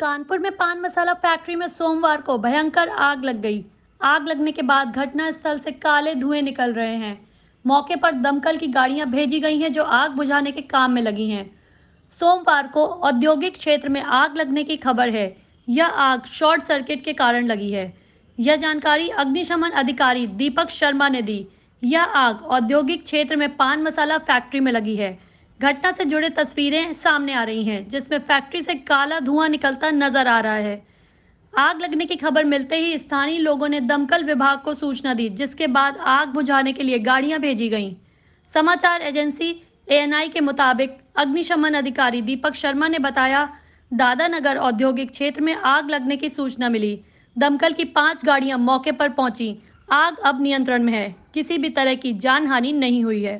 कानपुर में पान मसाला फैक्ट्री में सोमवार को भयंकर आग लग गई आग लगने के बाद घटनास्थल से काले धुएं निकल रहे हैं मौके पर दमकल की गाड़ियां भेजी गई हैं जो आग बुझाने के काम में लगी हैं सोमवार को औद्योगिक क्षेत्र में आग लगने की खबर है यह आग शॉर्ट सर्किट के कारण लगी है यह जानकारी अग्निशमन अधिकारी दीपक शर्मा ने दी यह आग औद्योगिक क्षेत्र में पान मसाला फैक्ट्री में लगी है घटना से जुड़े तस्वीरें सामने आ रही हैं जिसमें फैक्ट्री से काला धुआं निकलता नजर आ रहा है आग लगने की खबर मिलते ही स्थानीय लोगों ने दमकल विभाग को सूचना दी जिसके बाद आग बुझाने के लिए गाड़ियां भेजी गईं समाचार एजेंसी ए के मुताबिक अग्निशमन अधिकारी दीपक शर्मा ने बताया दादा नगर औद्योगिक क्षेत्र में आग लगने की सूचना मिली दमकल की पांच गाड़ियां मौके पर पहुंची आग अब नियंत्रण में है किसी भी तरह की जान हानि नहीं हुई है